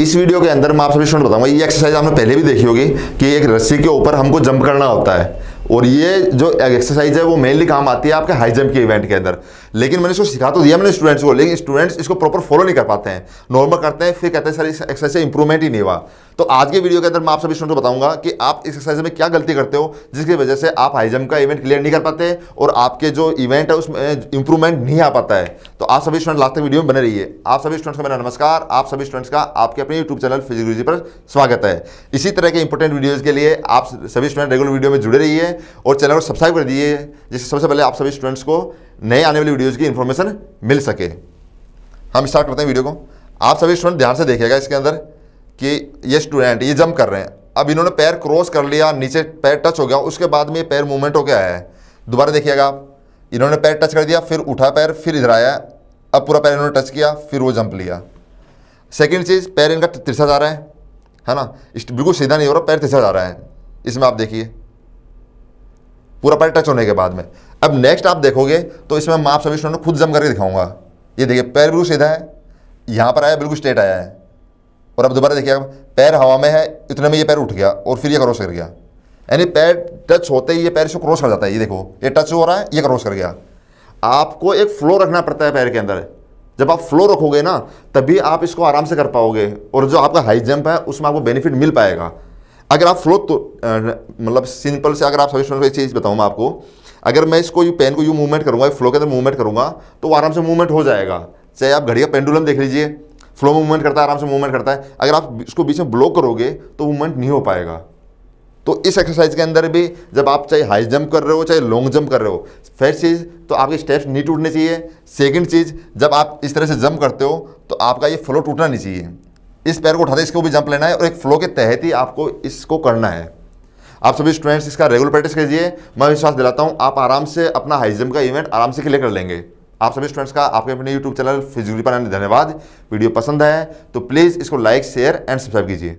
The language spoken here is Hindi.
इस वीडियो के अंदर मैं आप सभी स्टूडेंट बताऊंगा ये एक्सरसाइज आपने पहले भी देखी होगी कि एक रस्सी के ऊपर हमको जंप करना होता है और ये जो एक्सरसाइज है वो मेनली काम आती है आपके हाई जंप के इवेंट के अंदर लेकिन मैंने इसको सिखा तो दिया मैंने स्टूडेंट्स को लेकिन स्टूडेंट्स इसको प्रॉपर फॉलो नहीं कर पाते हैं नॉर्मल करते हैं फिर कहते हैं सर इस एक्सरसाइज से इंप्रूवमेंट ही नहीं हुआ तो आज के वीडियो के अंदर मैं आप सभी स्टूडेंट को बताऊंगा कि आप एक्सरसाइज में क्या गलती करते हो जिसकी वजह से आप हाई जंप का इवेंट क्लियर नहीं कर पाते और आपके जो इवेंट है उसमें इंप्रूवमेंट नहीं आ पाता है तो आप सभी स्टूडेंट लास्ट तक वीडियो में बने रहिए आप सभी स्टूडेंट्स का मेरा नमस्कार आप सभी स्टूडेंट्स का आपके अपने यूट्यूब चैनल फिजिकोलॉजी पर स्वागत है इसी तरह के इंपॉर्टेंट वीडियोज़ के लिए आप सभी स्टूडेंट रेगुलर वीडियो में जुड़े रहिए और चैनल को सब्सक्राइब कर दीजिए जिससे सबसे पहले आप सभी स्टूडेंट्स को नए आने वाली वीडियोज़ की इन्फॉर्मेशन मिल सके हम स्टार्ट करते हैं वीडियो को आप सभी स्टूडेंट ध्यान से देखिएगा इसके अंदर कि ये स्टूडेंट ये जंप कर रहे हैं अब इन्होंने पैर क्रॉस कर लिया नीचे पैर टच हो गया उसके बाद में ये पैर मूवमेंट होकर आया है दोबारा देखिएगा आप इन्होंने पैर टच कर दिया फिर उठा पैर फिर इधर आया अब पूरा पैर इन्होंने टच किया फिर वो जंप लिया सेकेंड चीज़ पैर इनका तिरछा जा रहा है है ना बिल्कुल सीधा नहीं हो रहा पैर तिरछा जा रहा है इसमें आप देखिए पूरा पैर टच होने के बाद में अब नेक्स्ट आप देखोगे तो इसमें मैं आप सभी स्टूडेंट खुद जम करके दिखाऊंगा ये देखिए पैर बिल्कुल सीधा है यहाँ पर आया बिल्कुल स्ट्रेट आया है और अब दोबारा देखिए पैर हवा में है इतने में ये पैर उठ गया और फिर ये क्रॉस कर गया यानी पैर टच होते ही ये पैर इसको क्रॉस कर जाता है ये देखो ये टच हो रहा है ये क्रॉस कर गया आपको एक फ्लो रखना पड़ता है पैर के अंदर जब आप फ्लो रखोगे ना तभी आप इसको आराम से कर पाओगे और जो आपका हाई जंप है उसमें आपको बेनिफिट मिल पाएगा अगर आप फ्लो तो मतलब सिंपल से अगर आप सभी एक चीज़ बताऊँ मैं आपको अगर मैं इसको यू पेन को यू मूवमेंट करूँगा फ्लो के अंदर मूवमेंट करूँगा तो आराम से मूवमेंट हो जाएगा चाहे आप घड़ी का पेंडुलम देख लीजिए फ्लो में मूवमेंट करता है आराम से मूवमेंट करता है अगर आप इसको बीच में ब्लॉक करोगे तो मूवमेंट नहीं हो पाएगा तो इस एक्सरसाइज के अंदर भी जब आप चाहे हाई जंप कर रहे हो चाहे लॉन्ग जंप कर रहे हो फर्स्ट चीज़ तो आपके स्टेप्स नहीं टूटने चाहिए सेकंड चीज़ जब आप इस तरह से जंप करते हो तो आपका ये फ्लो टूटना नहीं चाहिए इस पैर को उठाते इसको भी जंप लेना है और एक फ्लो के तहत ही आपको इसको करना है आप सभी स्टूडेंट्स इसका रेगुलर प्रैक्टिस कीजिए मैं विश्वास दिलाता हूँ आप आराम से अपना हाई जंप का इवेंट आराम से क्लियर कर लेंगे आप सभी स्टूडेंट्स का आपके अपने यूट्यूब चैनल फिजिकली पर धन्यवाद वीडियो पसंद है तो प्लीज़ इसको लाइक शेयर एंड सब्सक्राइब कीजिए